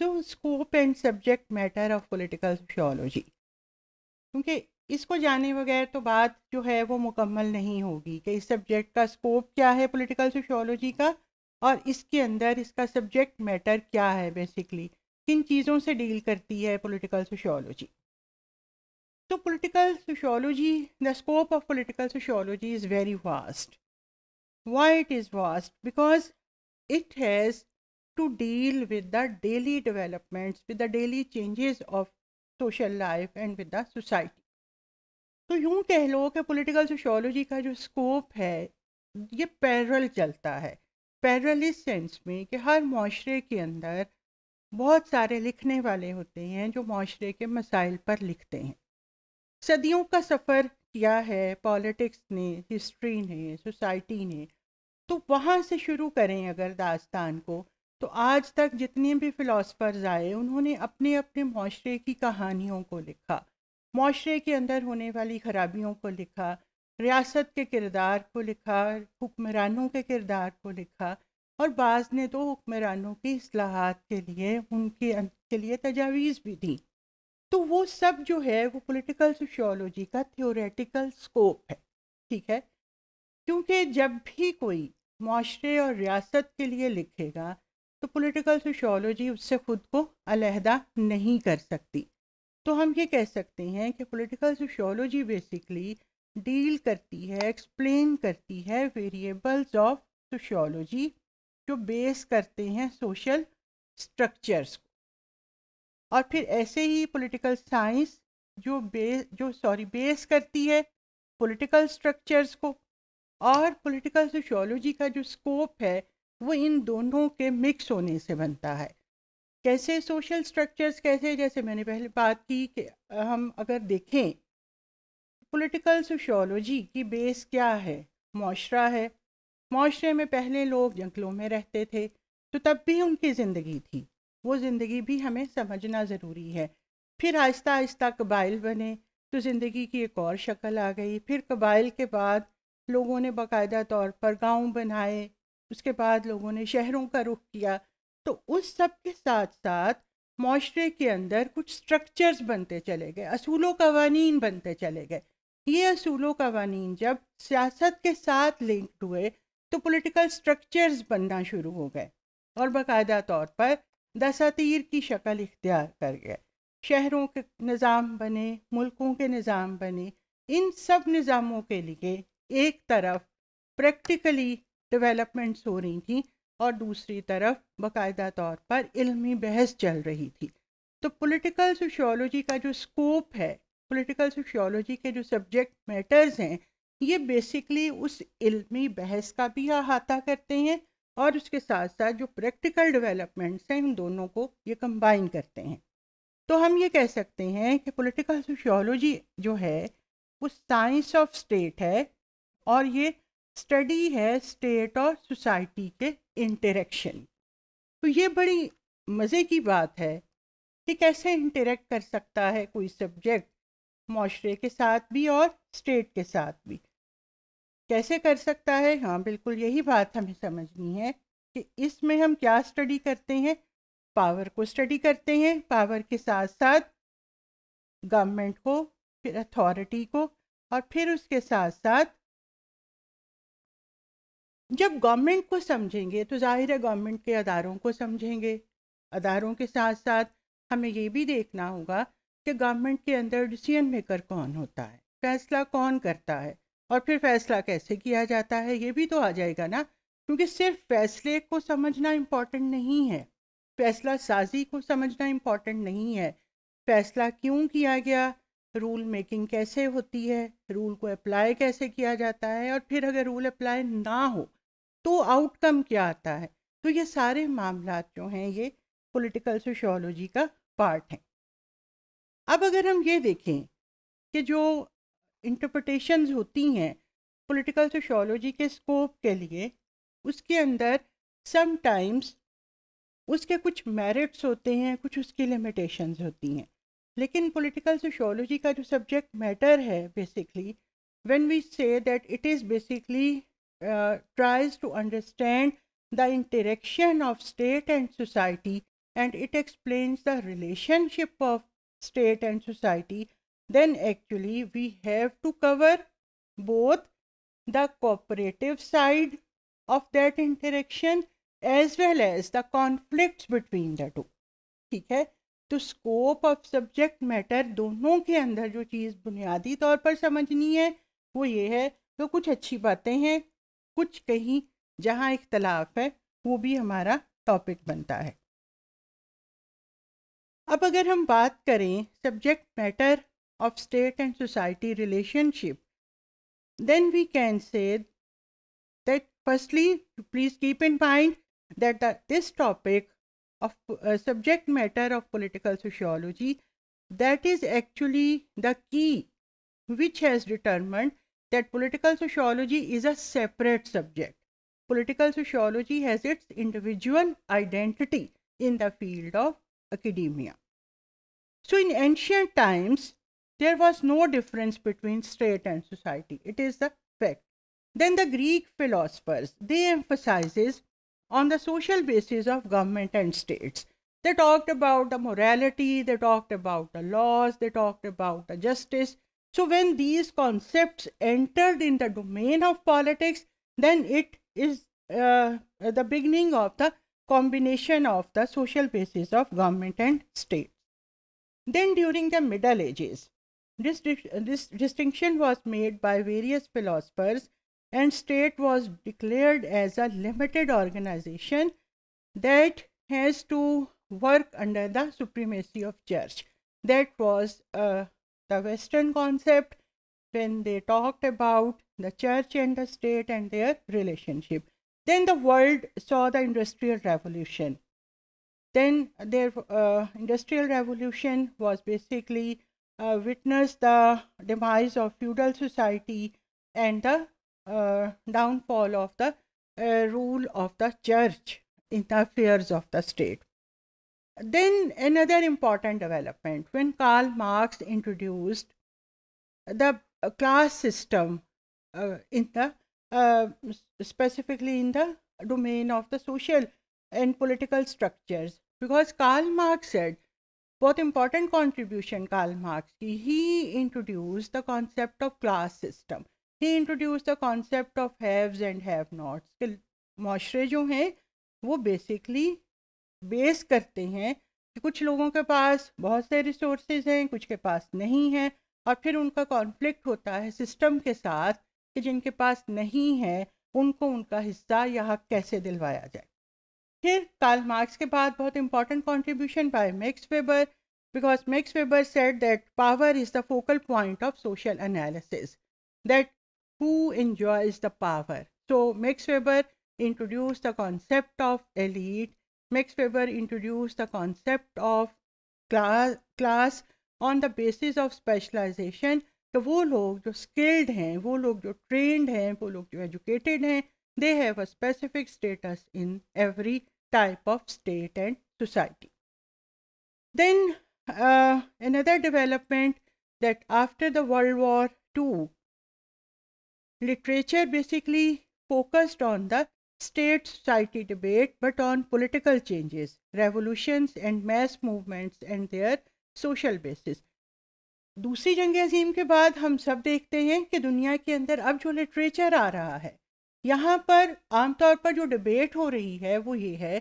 तो scope and subject matter of political theology क्योंकि इसको जाने बगैर तो बात जो है वो मुकम्मल नहीं होगी कि इस सब्जेक्ट का स्कोप क्या है पॉलिटिकल सोशियोलॉजी का और इसके अंदर इसका सब्जेक्ट मैटर क्या है बेसिकली किन चीज़ों से डील करती है पॉलिटिकल सोशियोलॉजी तो political sociology the scope of political sociology is very vast why it is vast because it has to deal with the daily developments, with the daily changes of social life and with the society. तो यूँ कह लो कि political sociology का जो scope है ये parallel चलता है पैरल इस सेंस में कि हर माशरे के अंदर बहुत सारे लिखने वाले होते हैं जो माशरे के मसाइल पर लिखते हैं सदियों का सफ़र किया है पॉलिटिक्स ने हिस्ट्री ने सोसाइटी ने तो वहाँ से शुरू करें अगर दास्तान को तो आज तक जितने भी फ़िलासफ़र्स आए उन्होंने अपने अपने माशरे की कहानियों को लिखा माशरे के अंदर होने वाली खराबियों को लिखा रियासत के किरदार को लिखा हुक्मरानों के किरदार को लिखा और बाज़ ने तो हुक्मरानों की असलाहत के लिए उनके अं, के लिए तजावीज़ भी दी तो वो सब जो है वो पॉलिटिकल सोशियोलॉजी का थियोरेटिकल स्कोप है ठीक है क्योंकि जब भी कोई माशरे और रियासत के लिए लिखेगा तो पॉलिटिकल सोशोलॉजी उससे खुद को अलहदा नहीं कर सकती तो हम ये कह सकते हैं कि पॉलिटिकल सोशोलॉजी बेसिकली डील करती है एक्सप्लेन करती है वेरिएबल्स ऑफ सोशोलॉजी जो बेस करते हैं सोशल स्ट्रक्चर्स को और फिर ऐसे ही पॉलिटिकल साइंस जो बेस जो सॉरी बेस करती है पॉलिटिकल स्ट्रक्चर्स को और पॉलिटिकल सोशोलॉजी का जो स्कोप है वो इन दोनों के मिक्स होने से बनता है कैसे सोशल स्ट्रक्चर्स कैसे जैसे मैंने पहले बात की कि हम अगर देखें पॉलिटिकल सोशोलॉजी की बेस क्या है माशरा है माशरे में पहले लोग जंगलों में रहते थे तो तब भी उनकी ज़िंदगी थी वो ज़िंदगी भी हमें समझना ज़रूरी है फिर आहिस्ता आहिस्ता कबाइल बने तो ज़िंदगी की एक और शक्ल आ गई फिर कबाइल के बाद लोगों ने बाकायदा तौर पर गांव बनाए उसके बाद लोगों ने शहरों का रुख किया तो उस सब के साथ साथ माशरे के अंदर कुछ स्ट्रक्चर्स बनते चले गए असूलों कवानी बनते चले गए ये असूलों कवानी जब सियासत के साथ लिंक्ड हुए तो पॉलिटिकल स्ट्रक्चर्स बनना शुरू हो गए और बाकायदा तौर पर दसातीर की शक्ल इख्तियार कर गए शहरों के निज़ाम बने मुल्कों के निज़ाम बने इन सब निज़ामों के लिए एक तरफ प्रैक्टिकली डेवलपमेंट्स हो रही थी और दूसरी तरफ बाकायदा तौर पर इल्मी बहस चल रही थी तो पॉलिटिकल सोशियोलॉजी का जो स्कोप है पॉलिटिकल सोशियोलॉजी के जो सब्जेक्ट मैटर्स हैं ये बेसिकली उस इल्मी बहस का भी अहाता करते हैं और उसके साथ साथ जो प्रैक्टिकल डेवलपमेंट्स हैं इन दोनों को ये कंबाइन करते हैं तो हम ये कह सकते हैं कि पॉलिटिकल सोशियोलॉजी जो है वो साइंस ऑफ स्टेट है और ये स्टडी है स्टेट और सोसाइटी के इंटरेक्शन तो ये बड़ी मज़े की बात है कि कैसे इंटरेक्ट कर सकता है कोई सब्जेक्ट माशरे के साथ भी और स्टेट के साथ भी कैसे कर सकता है हाँ बिल्कुल यही बात हमें समझनी है कि इसमें हम क्या स्टडी करते हैं पावर को स्टडी करते हैं पावर के साथ साथ गवर्नमेंट को फिर अथॉरिटी को और फिर उसके साथ साथ जब गवर्नमेंट को समझेंगे तो जाहिर है गवर्नमेंट के अदारों को समझेंगे अदारों के साथ साथ हमें ये भी देखना होगा कि गवर्नमेंट के अंदर डिसीजन मेकर कौन होता है फैसला कौन करता है और फिर फैसला कैसे किया जाता है ये भी तो आ जाएगा ना क्योंकि सिर्फ फैसले को समझना इम्पॉर्टेंट नहीं है फैसला साजी को समझना इम्पॉर्टेंट नहीं है फैसला क्यों किया गया रूल मेकिंग कैसे होती है रूल को अप्लाई कैसे किया जाता है और फिर अगर रूल अप्लाई ना हो तो आउटकम क्या आता है तो ये सारे मामला जो हैं ये पॉलिटिकल सोशोलॉजी का पार्ट हैं अब अगर हम ये देखें कि जो इंटरप्रटेशंस होती हैं पॉलिटिकल सोशोलॉजी के स्कोप के लिए उसके अंदर समटाइम्स उसके कुछ मेरिट्स होते हैं कुछ उसकी लिमिटेशंस होती हैं लेकिन पॉलिटिकल सोशोलॉजी का जो सब्जेक्ट मैटर है basically when we say that it is basically uh, tries to understand the interaction of state and society and it explains the relationship of state and society, then actually we have to cover both the cooperative side of that interaction as well as the conflicts between the two. ठीक है तो scope of subject matter दोनों के अंदर जो चीज़ बुनियादी तौर पर समझनी है वो ये है तो कुछ अच्छी बातें हैं कुछ कहीं जहाँ इख्तलाफ है वो भी हमारा टॉपिक बनता है अब अगर हम बात करें subject matter of state and society relationship then we can say that firstly please keep in mind that this topic of subject matter of political sociology that is actually the key which has determined that political sociology is a separate subject. Political sociology has its individual identity in the field of academia. So, in ancient times, there was no difference between state and society. It is the fact. Then the Greek philosophers, they emphasizes on the social basis of government and states. They talked about the morality, they talked about the laws, they talked about the justice, so when these concepts entered in the domain of politics, then it is uh, the beginning of the combination of the social basis of government and state. Then during the Middle Ages, this, this distinction was made by various philosophers and state was declared as a limited organization that has to work under the supremacy of church. That was a uh, the Western concept when they talked about the church and the state and their relationship. Then the world saw the Industrial Revolution. Then their uh, Industrial Revolution was basically uh, witnessed the demise of feudal society and the uh, downfall of the uh, rule of the church in the affairs of the state. Then another important development when Karl Marx introduced the uh, class system uh, in the uh, specifically in the domain of the social and political structures because Karl Marx said both important contribution Karl Marx he introduced the concept of class system he introduced the concept of haves and have nots basically जो हैं वो base करते हैं कि कुछ लोगों के पास बहुत से रिसोर्सेज हैं कुछ के पास नहीं है और फिर उनका कॉन्फ्लिक्ट होता है सिस्टम के साथ कि जिनके पास नहीं है उनको उनका हिस्सा या हक कैसे दिलवाया जाए फिर काल मार्क्स के बाद बहुत important contribution by Max Weber because Max Weber set that power is the focal point of social analysis that who enjoys the power so Max Weber introduce the concept of elite Max Weber introduced the concept of class, on the basis of specialization. The वो लोग जो skilled हैं वो लोग जो trained हैं वो लोग जो educated हैं they have a specific status in every type of state and society. Then uh, another development that after the World War II, literature basically focused on the state society debate but on political changes, revolutions and mass movements and their social basis. दूसरी जंग अजीम के बाद हम सब देखते हैं कि दुनिया के अंदर अब जो लिटरेचर आ रहा है यहाँ पर आमतौर पर जो डिबेट हो रही है वो ये है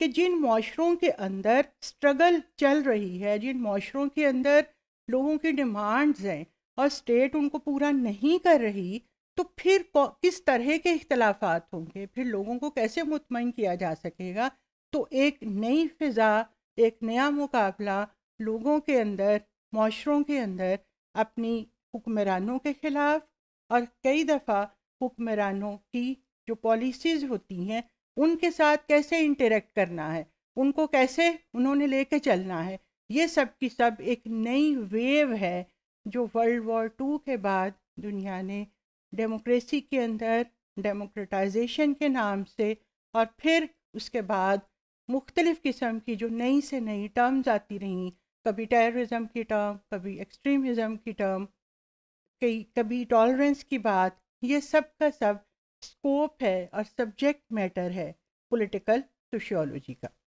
कि जिन माशरों के अंदर स्ट्रगल चल रही है जिन माशरों के अंदर लोगों की डिमांड्स हैं और स्टेट उनको पूरा नहीं कर रही तो फिर किस तरह के इख्तलाफात होंगे फिर लोगों को कैसे मुतमिन किया जा सकेगा तो एक नई फ़िज़ा एक नया मुकाबला लोगों के अंदर माशरों के अंदर अपनी हुक्मरानों के ख़िलाफ़ और कई दफ़ा हुक्मरानों की जो पॉलिसीज़ होती हैं उनके साथ कैसे इंटरेक्ट करना है उनको कैसे उन्होंने लेके चलना है ये सब की सब एक नई वेव है जो वर्ल्ड वॉर टू के बाद दुनिया ने डेमोक्रेसी के अंदर डेमोक्रेटाइजेशन के नाम से और फिर उसके बाद मुख्तलिफ़ किस्म की जो नई से नई टर्म्स आती रहीं कभी टेररिज्म की टर्म कभी एक्सट्रीमिज़म की टर्म कई कभी टॉलरेंस की बात ये सब का सब स्कोप है और सब्जेक्ट मैटर है पॉलिटिकल सोशियोलॉजी का